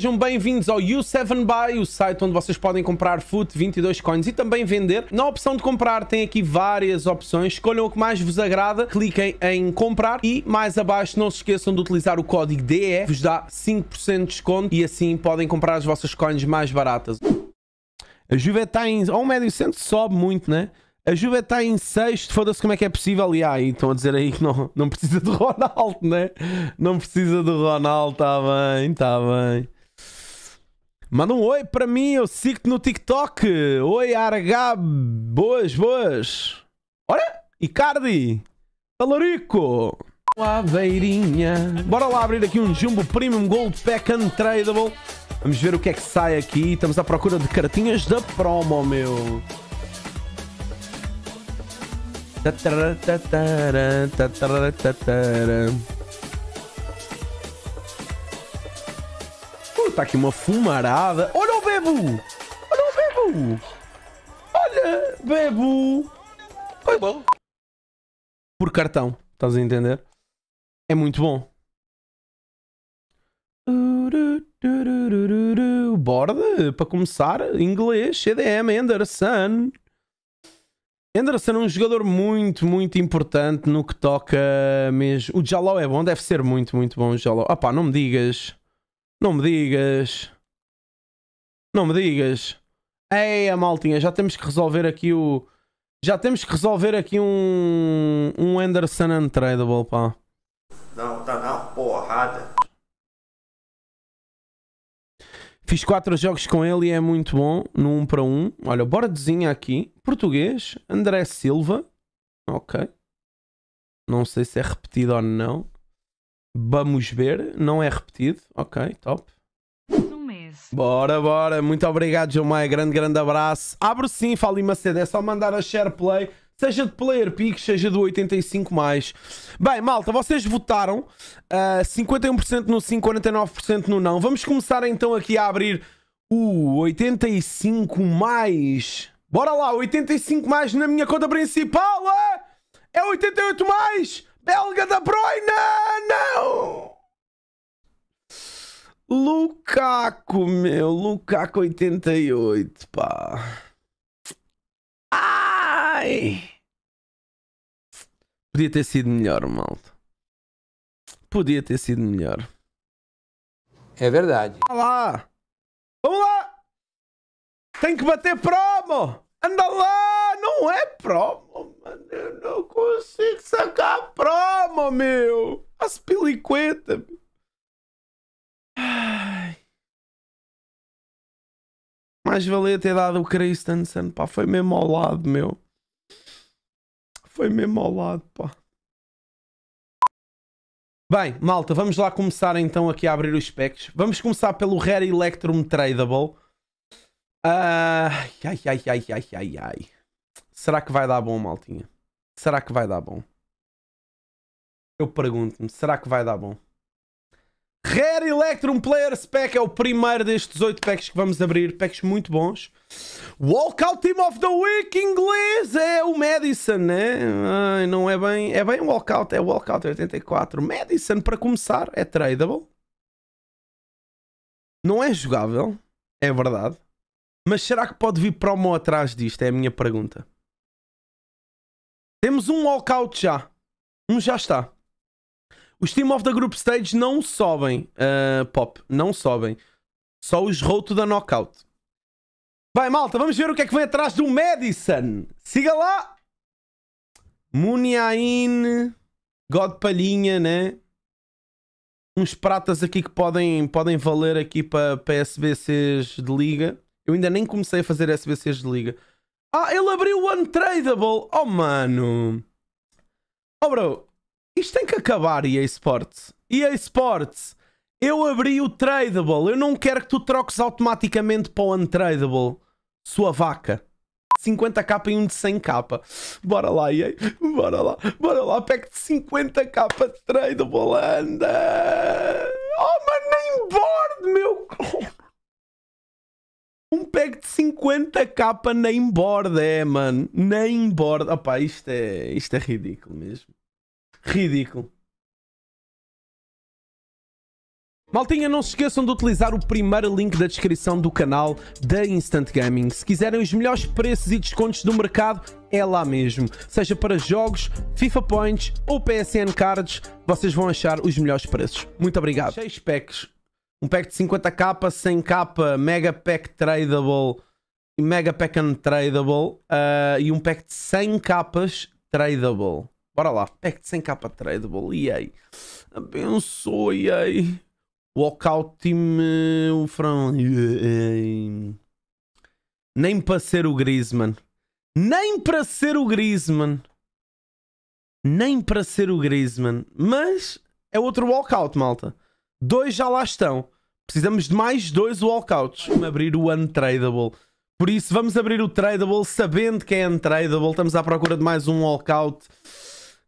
Sejam bem-vindos ao U7Buy, o site onde vocês podem comprar FUT 22 coins e também vender. Na opção de comprar tem aqui várias opções, escolham o que mais vos agrada, cliquem em comprar e mais abaixo não se esqueçam de utilizar o código DE, vos dá 5% de desconto e assim podem comprar as vossas coins mais baratas. A Juve está em... Ou o médio centro sobe muito, né? A Juve está em sexto, foda-se como é que é possível. E aí, estão a dizer aí que não, não precisa do Ronaldo, né? Não precisa do Ronaldo, está bem, está bem. Manda um oi para mim, eu sigo-te no TikTok. Oi, RH, boas, boas. Ora, Icardi, Talarico. Tá aveirinha. Bora lá abrir aqui um Jumbo Premium Gold Pack Untradable. Vamos ver o que é que sai aqui. Estamos à procura de cartinhas da promo, meu. Tatará, tatará, está aqui uma fumarada. Olha o bebo! Olha o bebo! Olha, bebo! Foi bom. Por cartão, estás a entender? É muito bom. Borda, para começar, inglês, CDM, Anderson. Anderson é um jogador muito, muito importante no que toca mesmo. O Jaló é bom, deve ser muito, muito bom o Jaló. Opá, não me digas. Não me digas. Não me digas. Ei, a maltinha, já temos que resolver aqui o... Já temos que resolver aqui um... Um Anderson Untradable, pá. Não, tá não, porrada. Fiz quatro jogos com ele e é muito bom, no 1 um para 1. Um. Olha, bordezinha aqui, português, André Silva. Ok. Não sei se é repetido ou não. Vamos ver, não é repetido. Ok, top. Um mês. Bora, bora. Muito obrigado, João Maia. Grande, grande abraço. abro sim, Fali Macedo. É só mandar a share play seja de player pick, seja do 85 mais. Bem, malta, vocês votaram uh, ah, 51% no sim, 49% no não. Vamos começar então aqui a abrir o 85 mais. Bora lá, 85 mais na minha conta principal. É, é 88 mais. Belga da Broina! Não! Lukaku, meu. Lukaku 88, pá. Ai! Podia ter sido melhor, malta. Podia ter sido melhor. É verdade. Vamos lá! Vamos lá! Tem que bater promo! Anda lá! Não é promo, mano. Eu não consigo sacar promo, meu. As pelicueta, meu. mais valia ter dado o Christensen, pá, foi mesmo ao lado, meu. Foi mesmo ao lado, pá. Bem, malta, vamos lá começar então aqui a abrir os packs. Vamos começar pelo Rare Electrum Tradable. uh, ai, ai, ai, ai, ai, ai. Será que vai dar bom, maltinha? Será que vai dar bom? Eu pergunto-me, será que vai dar bom? Rare Electrum Players Pack é o primeiro destes 8 packs que vamos abrir. Packs muito bons. Walkout Team of the Week inglês é o Madison, né? Ai, não é bem. É bem Walkout, é Walkout 84. Madison, para começar, é tradable. Não é jogável, é verdade. Mas será que pode vir promo atrás disto? É a minha pergunta. Temos um walkout já. Um já está. Os Team of the Group Stage não sobem, uh, Pop, não sobem. Só os Roto da Knockout. Vai, malta, vamos ver o que é que vem atrás do Madison. Siga lá! Muniain, God Palhinha, né? Uns pratas aqui que podem, podem valer aqui para pa SBCs de liga. Eu ainda nem comecei a fazer SBCs de liga. Ah, ele abriu o Untradable. Oh, mano! Oh, bro, isto tem que acabar, EA Sports. EA Sports, eu abri o tradable. Eu não quero que tu troques automaticamente para o untradable. Sua vaca. 50k e um de 100k. Bora lá, EA. Bora lá. Bora lá. Pack de 50k de tradable. Anda. Oh, mas nem board, meu. Um pack de 50k nem board, é, mano. Nem board. Opá, isto é, isto é ridículo mesmo. Ridículo. Maltinha, não se esqueçam de utilizar o primeiro link da descrição do canal da Instant Gaming. Se quiserem os melhores preços e descontos do mercado, é lá mesmo. Seja para jogos, FIFA Points ou PSN Cards, vocês vão achar os melhores preços. Muito obrigado. 6 packs. Um pack de 50k, 100k, Mega Pack Tradable e Mega Pack Untradable. Uh, ah, e um pack de 100 capas tradable. Bora lá, Pact sem capa tradable, e aí? abençoe e aí? Walkout Team, eh, o Fran... Eh, eh, nem para ser o Griezmann. Nem para ser o Griezmann. Nem para ser o Griezmann. Mas é outro walkout, malta. Dois já lá estão. Precisamos de mais dois walkouts. Vamos abrir o untradable. Por isso, vamos abrir o tradable sabendo que é untradable. Estamos à procura de mais um walkout.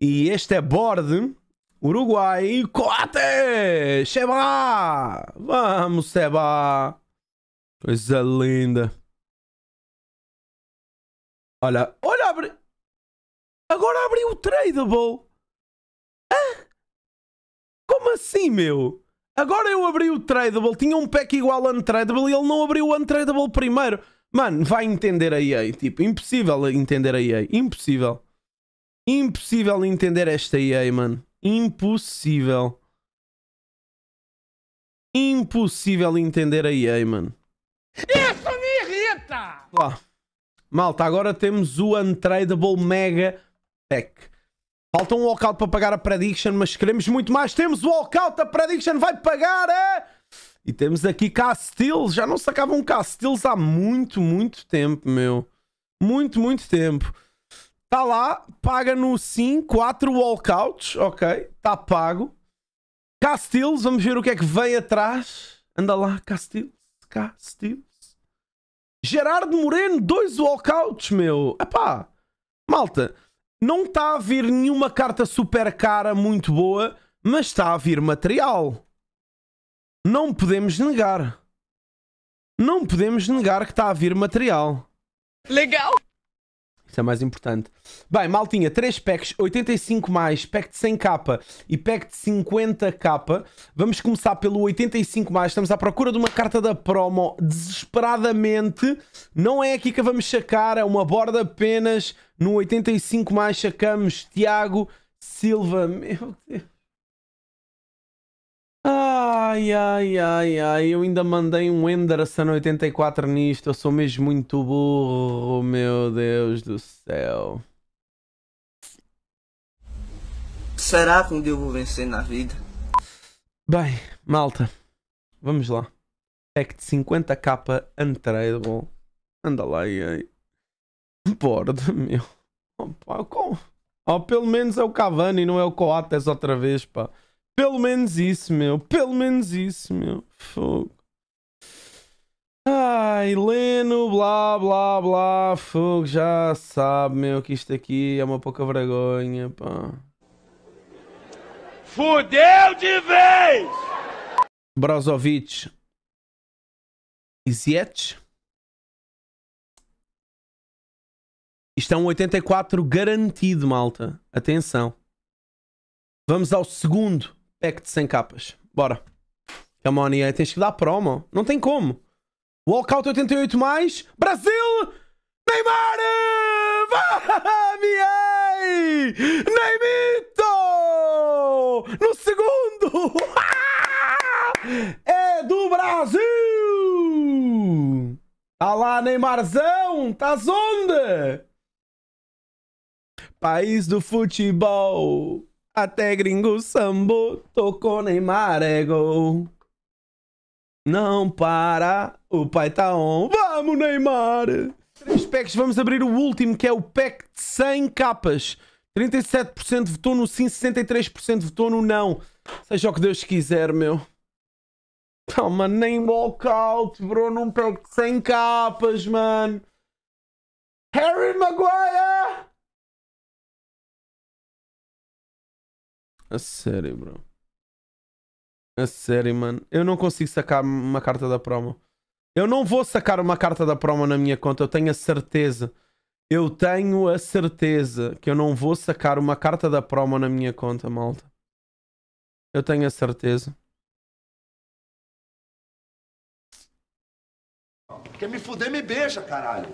E este é Board Uruguai, Coate! Seba! Vamos, Seba! Coisa linda. Olha, olha, abri... Agora abriu o tradable. Como assim, meu? Agora eu abri o tradable. Tinha um pack igual a untradable e ele não abriu o untradable primeiro. Mano, vai entender a EA. Tipo, impossível entender a EA. Impossível. Impossível entender esta EA, mano. Impossível. Impossível entender a EA, mano. Isso me irrita! Lá. Malta, agora temos o Untradable Mega Pack. Falta um walkout para pagar a Prediction, mas queremos muito mais. Temos o walkout, a Prediction vai pagar a... É? E temos aqui Castils. Já não sacavam Castils há muito, muito tempo, meu. Muito, muito tempo. Tá lá, paga no sim, 4 walkouts, ok, tá pago. Castiles, vamos ver o que é que vem atrás. Anda lá, Castiles, Castiles. Gerardo Moreno, dois walkouts, meu. Epá, malta, não está a vir nenhuma carta super cara muito boa, mas está a vir material. Não podemos negar. Não podemos negar que está a vir material. Legal. Isso é mais importante. Bem, mal tinha 3 packs, 85 mais, pack de 100k e pack de 50k. Vamos começar pelo 85 mais. Estamos à procura de uma carta da promo desesperadamente. Não é aqui que a vamos sacar, é uma borda apenas. No 85 mais sacamos Tiago Silva. Meu Deus. Ai, ai, ai, ai, eu ainda mandei um Enderson 84 nisto, eu sou mesmo muito burro, meu Deus do céu. Será que um dia eu vou vencer na vida? Bem, malta, vamos lá. Pack de 50k untradable. Anda lá, e aí. Porra, meu. Oh, com. oh, pelo menos é o Cavani, não é o Coates outra vez, pá. Pelo menos isso, meu. Pelo menos isso, meu. Fogo. Ai, Leno, blá, blá, blá. Fogo, já sabe, meu, que isto aqui é uma pouca vergonha, pá. Fudeu de vez! Brozovic. Isiet. Isto é um 84 garantido, malta. Atenção. Vamos ao segundo. Pack de 100 capas. Bora. Come on, EA. Tens que dar promo. Não tem como. Walkout 88 mais. Brasil! Neymar! vai, EA! Neymito! No segundo! É do Brasil! Tá lá, Neymarzão! Tás onde? País do futebol! Até gringo sambo tocou Neymar é gol. Não para, o pai tá on. Vamos, Neymar! Três packs, vamos abrir o último, que é o pack de 100 capas. 37% votou no sim, 63% votou no não. Seja o que Deus quiser, meu. Toma, nem walkout, bro, num pack de 100 capas, mano. Harry Maguire! A sério, bro. A sério, mano. Eu não consigo sacar uma carta da promo. Eu não vou sacar uma carta da promo na minha conta. Eu tenho a certeza. Eu tenho a certeza que eu não vou sacar uma carta da promo na minha conta, malta. Eu tenho a certeza. Quer me fuder, me beija, caralho.